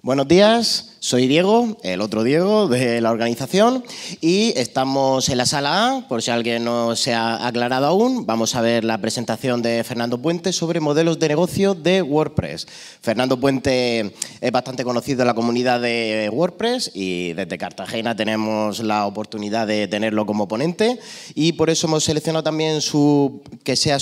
Buenos días. Soy Diego, el otro Diego de la organización, y estamos en la sala A, por si alguien no se ha aclarado aún, vamos a ver la presentación de Fernando Puente sobre modelos de negocio de WordPress. Fernando Puente es bastante conocido en la comunidad de WordPress y desde Cartagena tenemos la oportunidad de tenerlo como ponente y por eso hemos seleccionado también su, que, sea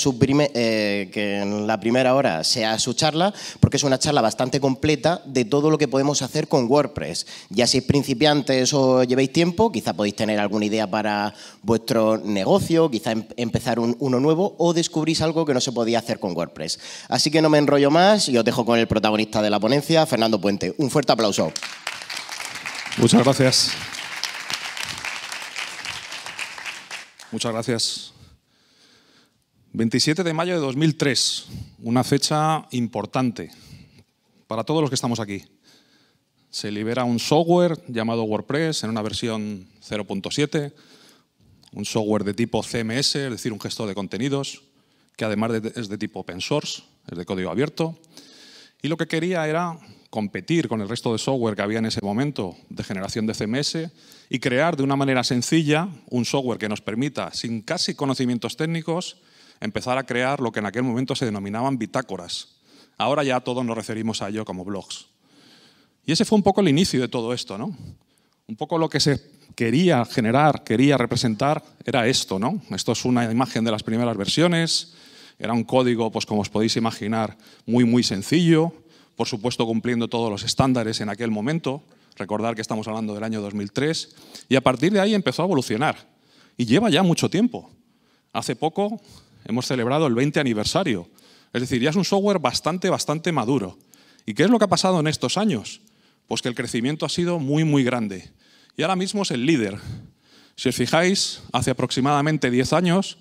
eh, que en la primera hora sea su charla, porque es una charla bastante completa de todo lo que podemos hacer con WordPress ya si principiantes o llevéis tiempo, quizá podéis tener alguna idea para vuestro negocio, quizá em-, empezar uno nuevo o descubrís algo que no se podía hacer con WordPress. Así que no me enrollo más y os dejo con el protagonista de la ponencia, Fernando Puente. Un fuerte aplauso. Muchas gracias. Muchas gracias. 27 de mayo de 2003, una fecha importante para todos los que estamos aquí se libera un software llamado WordPress en una versión 0.7, un software de tipo CMS, es decir, un gestor de contenidos, que además es de tipo open source, es de código abierto. Y lo que quería era competir con el resto de software que había en ese momento de generación de CMS y crear de una manera sencilla un software que nos permita, sin casi conocimientos técnicos, empezar a crear lo que en aquel momento se denominaban bitácoras. Ahora ya todos nos referimos a ello como blogs. Y ese fue un poco el inicio de todo esto, ¿no? Un poco lo que se quería generar, quería representar, era esto, ¿no? Esto es una imagen de las primeras versiones, era un código, pues como os podéis imaginar, muy, muy sencillo, por supuesto cumpliendo todos los estándares en aquel momento, recordar que estamos hablando del año 2003, y a partir de ahí empezó a evolucionar, y lleva ya mucho tiempo. Hace poco hemos celebrado el 20 aniversario, es decir, ya es un software bastante, bastante maduro. ¿Y qué es lo que ha pasado en estos años? Pues que el crecimiento ha sido muy, muy grande. Y ahora mismo es el líder. Si os fijáis, hace aproximadamente 10 años,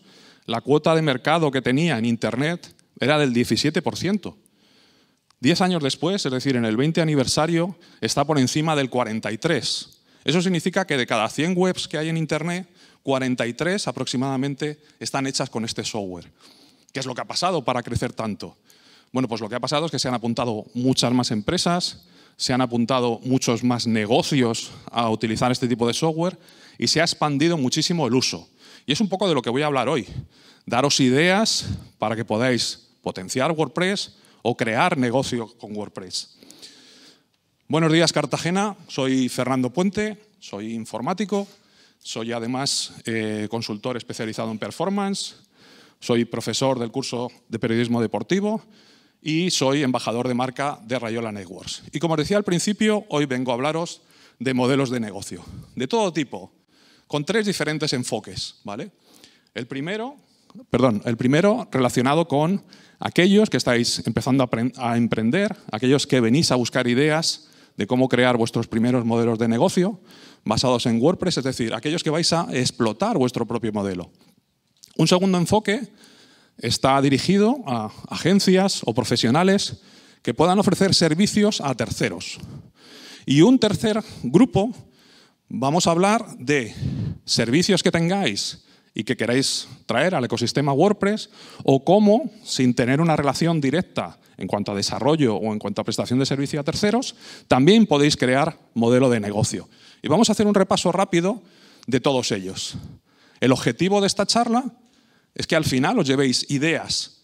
la cuota de mercado que tenía en Internet era del 17%. 10 años después, es decir, en el 20 aniversario, está por encima del 43%. Eso significa que de cada 100 webs que hay en Internet, 43 aproximadamente están hechas con este software. ¿Qué es lo que ha pasado para crecer tanto? Bueno, pues lo que ha pasado es que se han apuntado muchas más empresas, se han apuntado muchos más negocios a utilizar este tipo de software y se ha expandido muchísimo el uso. Y es un poco de lo que voy a hablar hoy, daros ideas para que podáis potenciar WordPress o crear negocio con WordPress. Buenos días Cartagena, soy Fernando Puente, soy informático, soy además eh, consultor especializado en performance, soy profesor del curso de periodismo deportivo y soy embajador de marca de Rayola Networks. Y como os decía al principio, hoy vengo a hablaros de modelos de negocio, de todo tipo, con tres diferentes enfoques, ¿vale? El primero, perdón, el primero relacionado con aquellos que estáis empezando a emprender, aquellos que venís a buscar ideas de cómo crear vuestros primeros modelos de negocio basados en WordPress, es decir, aquellos que vais a explotar vuestro propio modelo. Un segundo enfoque Está dirigido a agencias o profesionales que puedan ofrecer servicios a terceros. Y un tercer grupo, vamos a hablar de servicios que tengáis y que queráis traer al ecosistema WordPress o cómo, sin tener una relación directa en cuanto a desarrollo o en cuanto a prestación de servicio a terceros, también podéis crear modelo de negocio. Y vamos a hacer un repaso rápido de todos ellos. El objetivo de esta charla es que al final os llevéis ideas.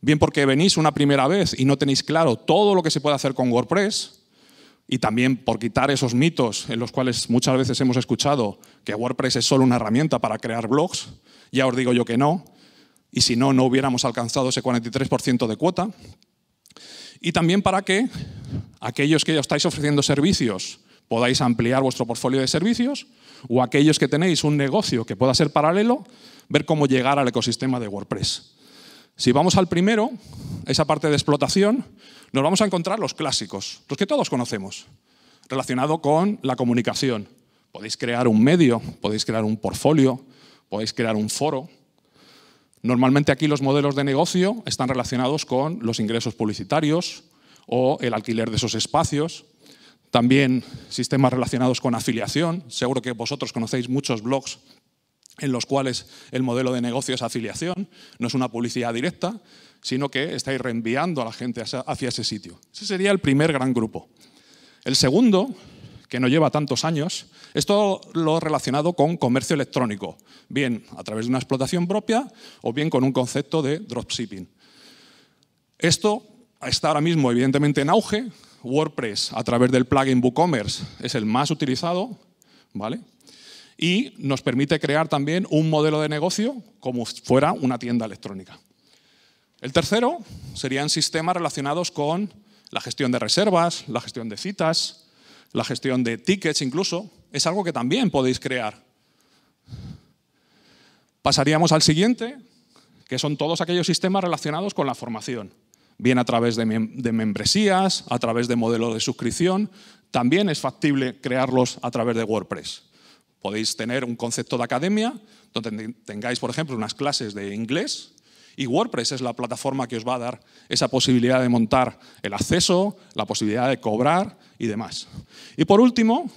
Bien porque venís una primera vez y no tenéis claro todo lo que se puede hacer con WordPress, y también por quitar esos mitos en los cuales muchas veces hemos escuchado que WordPress es solo una herramienta para crear blogs, ya os digo yo que no, y si no, no hubiéramos alcanzado ese 43% de cuota. Y también para que aquellos que ya estáis ofreciendo servicios podáis ampliar vuestro portfolio de servicios o aquellos que tenéis un negocio que pueda ser paralelo, ver cómo llegar al ecosistema de WordPress. Si vamos al primero, esa parte de explotación, nos vamos a encontrar los clásicos, los que todos conocemos, relacionado con la comunicación. Podéis crear un medio, podéis crear un portfolio, podéis crear un foro. Normalmente aquí los modelos de negocio están relacionados con los ingresos publicitarios o el alquiler de esos espacios. También sistemas relacionados con afiliación. Seguro que vosotros conocéis muchos blogs en los cuales el modelo de negocio es afiliación, no es una publicidad directa, sino que estáis reenviando a la gente hacia ese sitio. Ese sería el primer gran grupo. El segundo, que no lleva tantos años, es todo lo relacionado con comercio electrónico, bien a través de una explotación propia o bien con un concepto de dropshipping. Esto está ahora mismo evidentemente en auge. WordPress a través del plugin WooCommerce es el más utilizado, ¿vale? y nos permite crear también un modelo de negocio como fuera una tienda electrónica. El tercero serían sistemas relacionados con la gestión de reservas, la gestión de citas, la gestión de tickets incluso. Es algo que también podéis crear. Pasaríamos al siguiente, que son todos aquellos sistemas relacionados con la formación, bien a través de, membresías, a través de modelos de suscripción, también es factible crearlos a través de WordPress. Podéis tener un concepto de academia, donde tengáis, por ejemplo, unas clases de inglés, y WordPress es la plataforma que os va a dar esa posibilidad de montar el acceso, la posibilidad de cobrar y demás. Y por último,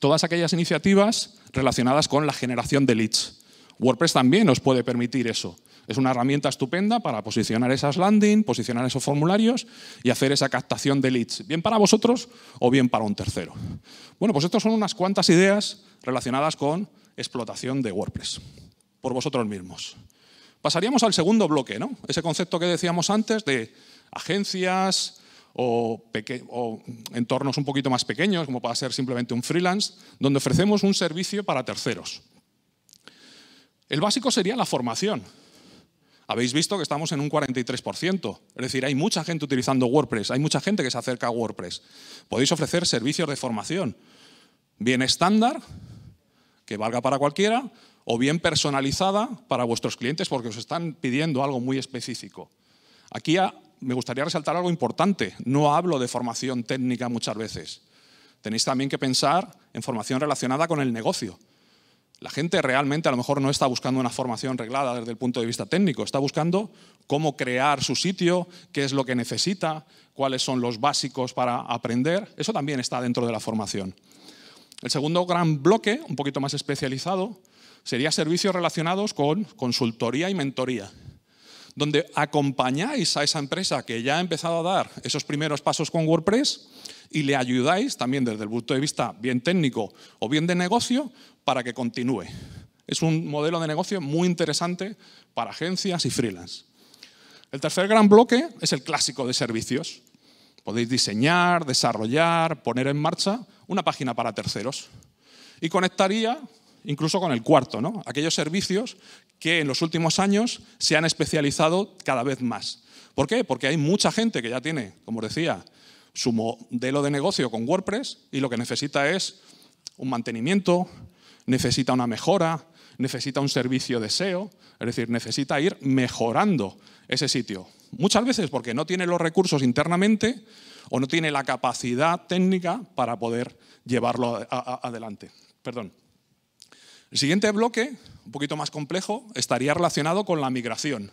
todas aquellas iniciativas relacionadas con la generación de leads. WordPress también os puede permitir eso. Es una herramienta estupenda para posicionar esas landing, posicionar esos formularios y hacer esa captación de leads, bien para vosotros o bien para un tercero. Bueno, pues estas son unas cuantas ideas relacionadas con explotación de WordPress por vosotros mismos. Pasaríamos al segundo bloque, ¿no? Ese concepto que decíamos antes de agencias o, o, entornos un poquito más pequeños, como pueda ser simplemente un freelance, donde ofrecemos un servicio para terceros. El básico sería la formación. Habéis visto que estamos en un 43%. Es decir, hay mucha gente utilizando WordPress, hay mucha gente que se acerca a WordPress. Podéis ofrecer servicios de formación, bien estándar, que valga para cualquiera, o bien personalizada para vuestros clientes porque os están pidiendo algo muy específico. Aquí me gustaría resaltar algo importante. No hablo de formación técnica muchas veces. Tenéis también que pensar en formación relacionada con el negocio. La gente realmente a lo mejor no está buscando una formación reglada desde el punto de vista técnico, está buscando cómo crear su sitio, qué es lo que necesita, cuáles son los básicos para aprender. Eso también está dentro de la formación. El segundo gran bloque, un poquito más especializado, sería servicios relacionados con consultoría y mentoría donde acompañáis a esa empresa que ya ha empezado a dar esos primeros pasos con WordPress y le ayudáis también desde el punto de vista bien técnico o bien de negocio para que continúe. Es un modelo de negocio muy interesante para agencias y freelance. El tercer gran bloque es el clásico de servicios. Podéis diseñar, desarrollar, poner en marcha una página para terceros. Y conectaría incluso con el cuarto, ¿no? aquellos servicios que en los últimos años se han especializado cada vez más. ¿Por qué? Porque hay mucha gente que ya tiene, como os decía, su modelo de negocio con WordPress y lo que necesita es un mantenimiento, necesita una mejora, necesita un servicio de SEO, es decir, necesita ir mejorando ese sitio. Muchas veces porque no tiene los recursos internamente o no tiene la capacidad técnica para poder llevarlo adelante. Perdón. El siguiente bloque, un poquito más complejo, estaría relacionado con la migración.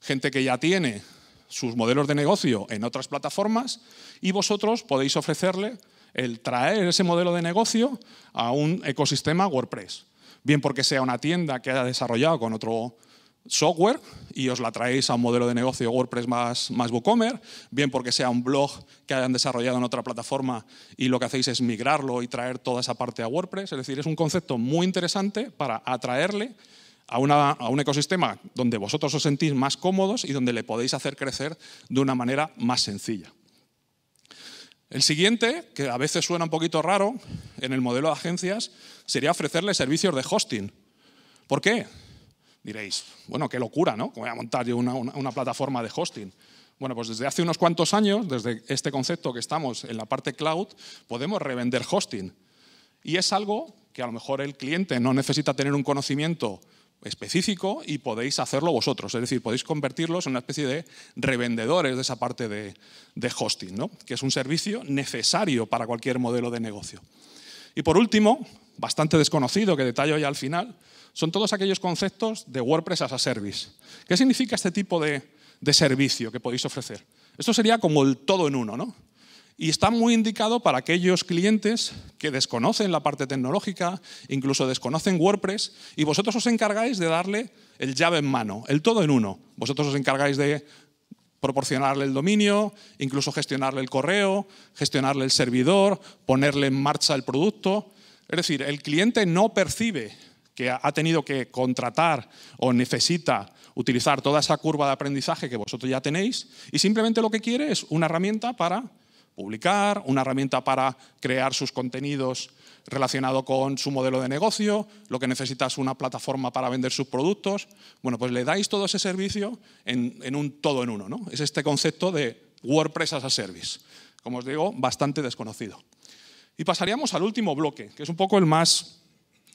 Gente que ya tiene sus modelos de negocio en otras plataformas y vosotros podéis ofrecerle el traer ese modelo de negocio a un ecosistema WordPress. Bien porque sea una tienda que haya desarrollado con otro software y os la traéis a un modelo de negocio WordPress más, más WooCommerce, bien porque sea un blog que hayan desarrollado en otra plataforma y lo que hacéis es migrarlo y traer toda esa parte a WordPress. Es decir, es un concepto muy interesante para atraerle a, a un ecosistema donde vosotros os sentís más cómodos y donde le podéis hacer crecer de una manera más sencilla. El siguiente, que a veces suena un poquito raro en el modelo de agencias, sería ofrecerle servicios de hosting. ¿Por qué? Diréis, bueno, qué locura, ¿no? ¿Cómo voy a montar yo una, una, plataforma de hosting? Bueno, pues desde hace unos cuantos años, desde este concepto que estamos en la parte cloud, podemos revender hosting. Y es algo que a lo mejor el cliente no necesita tener un conocimiento específico y podéis hacerlo vosotros. Es decir, podéis convertirlos en una especie de revendedores de esa parte de, de hosting, ¿no? que es un servicio necesario para cualquier modelo de negocio. Y por último, bastante desconocido que detalle ya al final, son todos aquellos conceptos de WordPress as a service. ¿Qué significa este tipo de, servicio que podéis ofrecer? Esto sería como el todo en uno, ¿no? Y está muy indicado para aquellos clientes que desconocen la parte tecnológica, incluso desconocen WordPress, y vosotros os encargáis de darle el llave en mano, el todo en uno. Vosotros os encargáis de proporcionarle el dominio, incluso gestionarle el correo, gestionarle el servidor, ponerle en marcha el producto. Es decir, el cliente no percibe que ha tenido que contratar o necesita utilizar toda esa curva de aprendizaje que vosotros ya tenéis y simplemente lo que quiere es una herramienta para publicar, una herramienta para crear sus contenidos relacionado con su modelo de negocio, lo que necesita es una plataforma para vender sus productos. Bueno, pues le dais todo ese servicio en, en un todo en uno, ¿no? Es este concepto de WordPress as a Service, como os digo, bastante desconocido. Y pasaríamos al último bloque, que es un poco el más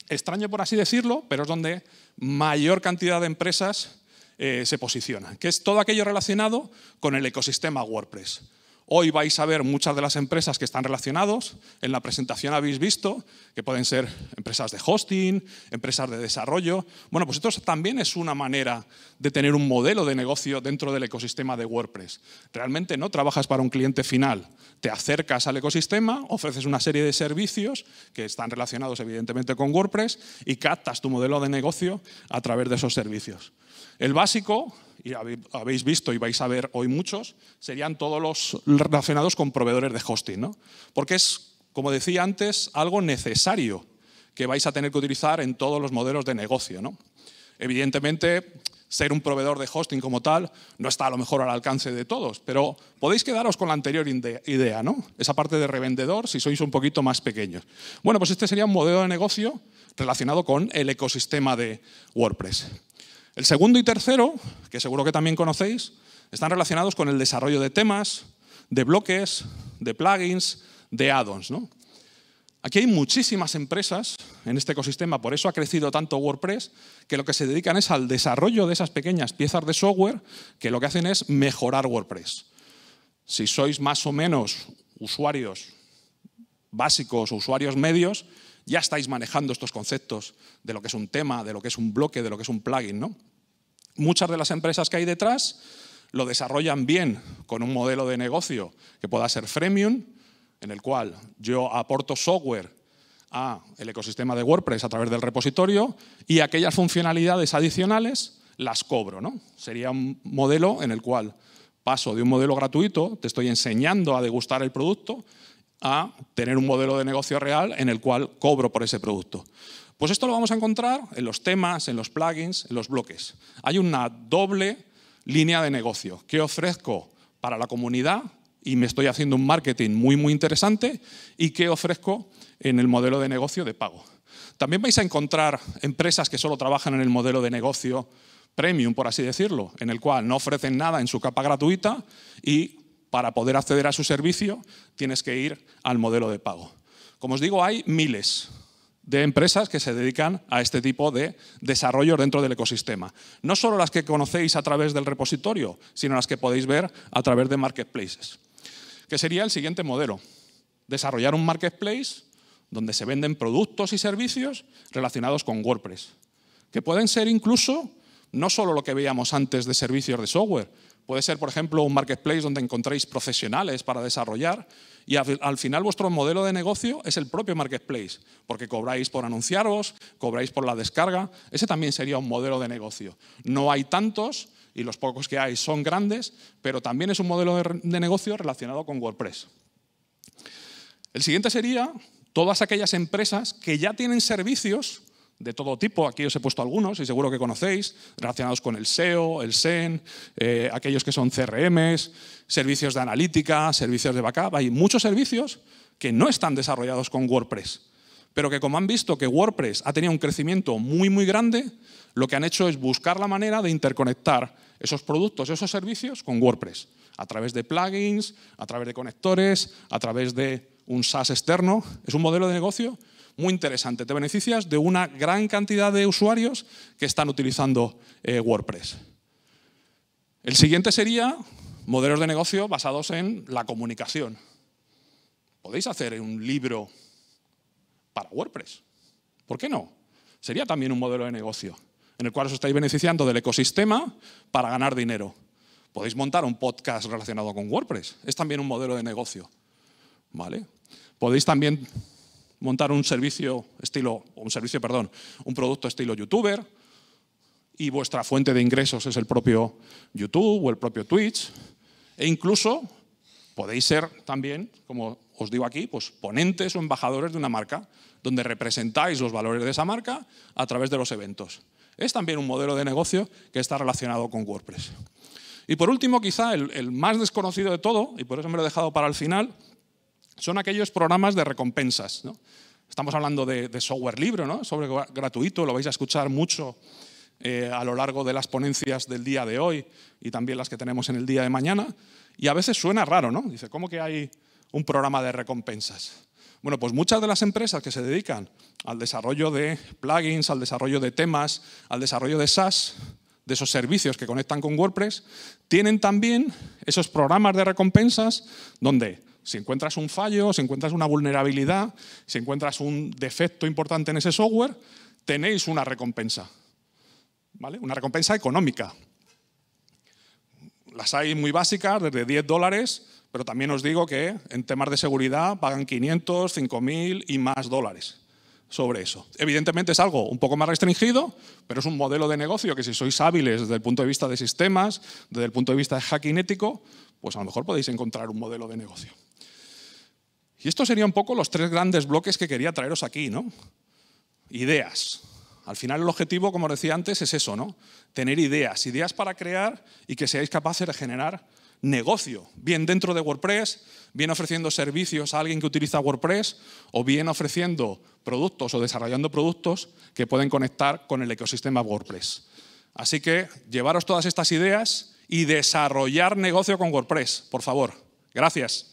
extraño, por así decirlo, pero es donde mayor cantidad de empresas eh, se posicionan, que es todo aquello relacionado con el ecosistema WordPress. Hoy vais a ver muchas de las empresas que están relacionados. En la presentación habéis visto que pueden ser empresas de hosting, empresas de desarrollo. Bueno, pues esto también es una manera de tener un modelo de negocio dentro del ecosistema de WordPress. Realmente no trabajas para un cliente final. Te acercas al ecosistema, ofreces una serie de servicios que están relacionados evidentemente con WordPress y captas tu modelo de negocio a través de esos servicios. El básico y habéis visto y vais a ver hoy muchos, serían todos los relacionados con proveedores de hosting, Porque es, como decía antes, algo necesario que vais a tener que utilizar en todos los modelos de negocio, Evidentemente, ser un proveedor de hosting como tal no está a lo mejor al alcance de todos, pero podéis quedaros con la anterior idea, ¿no? Esa parte de revendedor si sois un poquito más pequeños. Bueno, pues este sería un modelo de negocio relacionado con el ecosistema de WordPress. El segundo y tercero, que seguro que también conocéis, están relacionados con el desarrollo de temas, de bloques, de plugins, de add-ons. Aquí hay muchísimas empresas en este ecosistema, por eso ha crecido tanto WordPress, que lo que se dedican es al desarrollo de esas pequeñas piezas de software que lo que hacen es mejorar WordPress. Si sois más o menos usuarios básicos o usuarios medios, ya estáis manejando estos conceptos de lo que es un tema, de lo que es un bloque, de lo que es un plugin, ¿no? Muchas de las empresas que hay detrás lo desarrollan bien con un modelo de negocio que pueda ser freemium, en el cual yo aporto software a el ecosistema de WordPress a través del repositorio y aquellas funcionalidades adicionales las cobro, ¿no? Sería un modelo en el cual paso de un modelo gratuito, te estoy enseñando a degustar el producto a tener un modelo de negocio real en el cual cobro por ese producto. Pues esto lo vamos a encontrar en los temas, en los plugins, en los bloques. Hay una doble línea de negocio que ofrezco para la comunidad y me estoy haciendo un marketing muy, muy interesante y que ofrezco en el modelo de negocio de pago. También vais a encontrar empresas que solo trabajan en el modelo de negocio premium, por así decirlo, en el cual no ofrecen nada en su capa gratuita y para poder acceder a su servicio, tienes que ir al modelo de pago. Como os digo, hay miles de empresas que se dedican a este tipo de desarrollo dentro del ecosistema. No solo las que conocéis a través del repositorio, sino las que podéis ver a través de marketplaces, que sería el siguiente modelo. Desarrollar un marketplace donde se venden productos y servicios relacionados con WordPress, que pueden ser incluso no solo lo que veíamos antes de servicios de software, Puede ser, por ejemplo, un marketplace donde encontréis profesionales para desarrollar y al, final vuestro modelo de negocio es el propio marketplace, porque cobráis por anunciaros, cobráis por la descarga. Ese también sería un modelo de negocio. No hay tantos y los pocos que hay son grandes, pero también es un modelo de negocio relacionado con WordPress. El siguiente sería todas aquellas empresas que ya tienen servicios de todo tipo. Aquí os he puesto algunos y seguro que conocéis, relacionados con el SEO, el SEN, eh, aquellos que son CRMs, servicios de analítica, servicios de backup. Hay muchos servicios que no están desarrollados con WordPress, pero que como han visto que WordPress ha tenido un crecimiento muy, muy grande, lo que han hecho es buscar la manera de interconectar esos productos, esos servicios con WordPress, a través de plugins, a través de conectores, a través de un SaaS externo, es un modelo de negocio muy interesante. Te beneficias de una gran cantidad de usuarios que están utilizando eh, WordPress. El siguiente sería modelos de negocio basados en la comunicación. Podéis hacer un libro para WordPress. ¿Por qué no? Sería también un modelo de negocio en el cual os estáis beneficiando del ecosistema para ganar dinero. Podéis montar un podcast relacionado con WordPress. Es también un modelo de negocio. ¿Vale? Podéis también montar un servicio estilo, un servicio, perdón, un producto estilo youtuber y vuestra fuente de ingresos es el propio YouTube o el propio Twitch e incluso podéis ser también, como os digo aquí, pues ponentes o embajadores de una marca donde representáis los valores de esa marca a través de los eventos. Es también un modelo de negocio que está relacionado con WordPress. Y por último, quizá el más desconocido de todo, y por eso me lo he dejado para el final, son aquellos programas de recompensas. Estamos hablando de, software libre, ¿no? sobre gratuito, lo vais a escuchar mucho eh, a lo largo de las ponencias del día de hoy y también las que tenemos en el día de mañana. Y a veces suena raro, ¿no? Dice, ¿cómo que hay un programa de recompensas? Bueno, pues muchas de las empresas que se dedican al desarrollo de plugins, al desarrollo de temas, al desarrollo de SaaS, de esos servicios que conectan con WordPress, tienen también esos programas de recompensas donde si encuentras un fallo, si encuentras una vulnerabilidad, si encuentras un defecto importante en ese software, tenéis una recompensa. ¿Vale? Una recompensa económica. Las hay muy básicas, desde 10 dólares, pero también os digo que en temas de seguridad pagan 500, 5.000 y más dólares sobre eso. Evidentemente es algo un poco más restringido, pero es un modelo de negocio que si sois hábiles desde el punto de vista de sistemas, desde el punto de vista de hacking ético, pues a lo mejor podéis encontrar un modelo de negocio. Y esto sería un poco los tres grandes bloques que quería traeros aquí, ¿no? Ideas. Al final el objetivo, como decía antes, es eso, ¿no? Tener ideas, ideas para crear y que seáis capaces de generar negocio, bien dentro de WordPress, bien ofreciendo servicios a alguien que utiliza WordPress o bien ofreciendo productos o desarrollando productos que pueden conectar con el ecosistema WordPress. Así que llevaros todas estas ideas y desarrollar negocio con WordPress, por favor. Gracias.